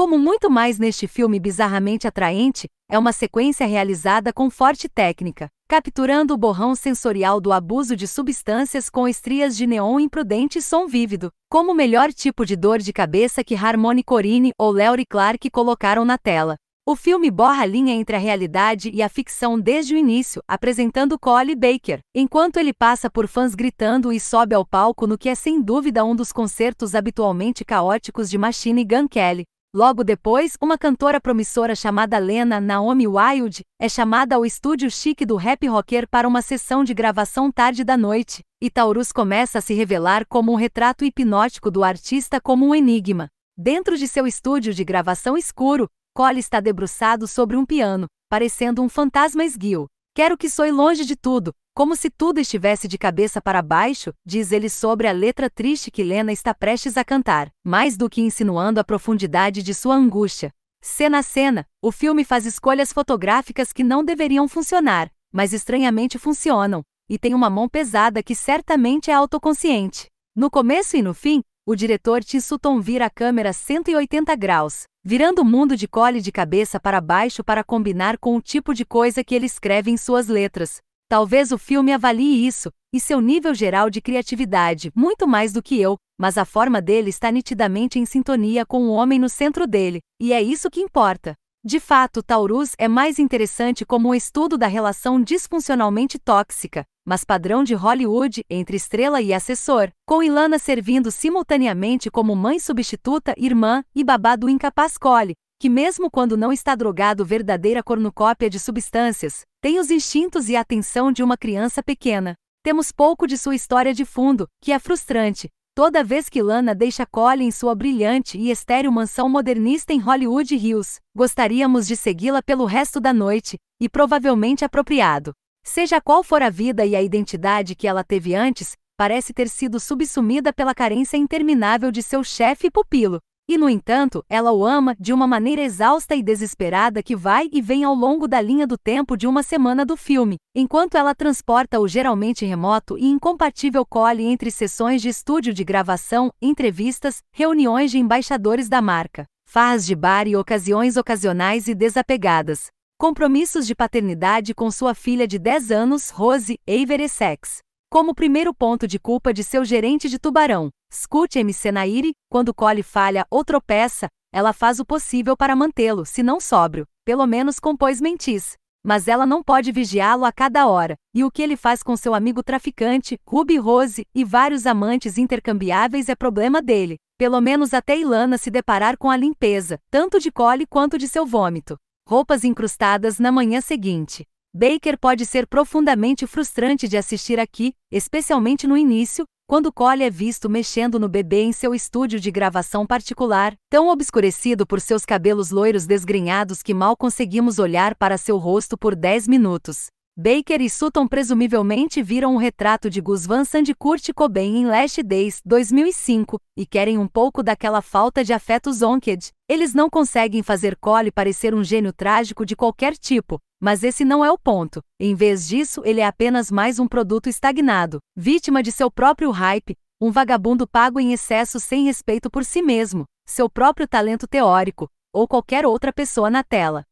Como muito mais neste filme bizarramente atraente, é uma sequência realizada com forte técnica, capturando o borrão sensorial do abuso de substâncias com estrias de neon imprudente e som vívido, como o melhor tipo de dor de cabeça que Harmony Corine ou Larry Clark colocaram na tela. O filme borra a linha entre a realidade e a ficção desde o início, apresentando Cole Baker, enquanto ele passa por fãs gritando e sobe ao palco no que é sem dúvida um dos concertos habitualmente caóticos de Machine Gun Kelly, Logo depois, uma cantora promissora chamada Lena Naomi Wild é chamada ao estúdio chique do rap rocker para uma sessão de gravação tarde da noite, e Taurus começa a se revelar como um retrato hipnótico do artista como um enigma. Dentro de seu estúdio de gravação escuro, Cole está debruçado sobre um piano, parecendo um fantasma esguio. Quero que soe longe de tudo, como se tudo estivesse de cabeça para baixo, diz ele sobre a letra triste que Lena está prestes a cantar, mais do que insinuando a profundidade de sua angústia. Cena a cena, o filme faz escolhas fotográficas que não deveriam funcionar, mas estranhamente funcionam, e tem uma mão pesada que certamente é autoconsciente. No começo e no fim, o diretor Tissuton vira a câmera 180 graus, virando o mundo de Cole de cabeça para baixo para combinar com o tipo de coisa que ele escreve em suas letras. Talvez o filme avalie isso, e seu nível geral de criatividade, muito mais do que eu, mas a forma dele está nitidamente em sintonia com o homem no centro dele, e é isso que importa. De fato, Taurus é mais interessante como um estudo da relação disfuncionalmente tóxica, mas padrão de Hollywood entre estrela e assessor, com Ilana servindo simultaneamente como mãe substituta, irmã e babá do incapaz Cole, que mesmo quando não está drogado verdadeira cornucópia de substâncias, tem os instintos e a atenção de uma criança pequena. Temos pouco de sua história de fundo, que é frustrante, toda vez que Lana deixa Cole em sua brilhante e estéril mansão modernista em Hollywood Hills, gostaríamos de segui-la pelo resto da noite, e provavelmente apropriado. Seja qual for a vida e a identidade que ela teve antes, parece ter sido subsumida pela carência interminável de seu chefe e pupilo, e no entanto, ela o ama de uma maneira exausta e desesperada que vai e vem ao longo da linha do tempo de uma semana do filme, enquanto ela transporta o geralmente remoto e incompatível Cole entre sessões de estúdio de gravação, entrevistas, reuniões de embaixadores da marca, faz de bar e ocasiões ocasionais e desapegadas. Compromissos de paternidade com sua filha de 10 anos, Rose Sex como primeiro ponto de culpa de seu gerente de Tubarão. Escute MC Nairi, quando Cole falha ou tropeça, ela faz o possível para mantê-lo, se não sóbrio, pelo menos compôs mentis. Mas ela não pode vigiá-lo a cada hora, e o que ele faz com seu amigo traficante, Ruby Rose, e vários amantes intercambiáveis é problema dele, pelo menos até Ilana se deparar com a limpeza, tanto de Cole quanto de seu vômito. Roupas incrustadas na manhã seguinte. Baker pode ser profundamente frustrante de assistir aqui, especialmente no início, quando Cole é visto mexendo no bebê em seu estúdio de gravação particular, tão obscurecido por seus cabelos loiros desgrenhados que mal conseguimos olhar para seu rosto por 10 minutos. Baker e Sutton presumivelmente viram um retrato de Gus Van Sant e Kurt Cobain em Last Days, 2005, e querem um pouco daquela falta de afeto zonked. Eles não conseguem fazer Cole parecer um gênio trágico de qualquer tipo, mas esse não é o ponto. Em vez disso, ele é apenas mais um produto estagnado, vítima de seu próprio hype, um vagabundo pago em excesso sem respeito por si mesmo, seu próprio talento teórico, ou qualquer outra pessoa na tela.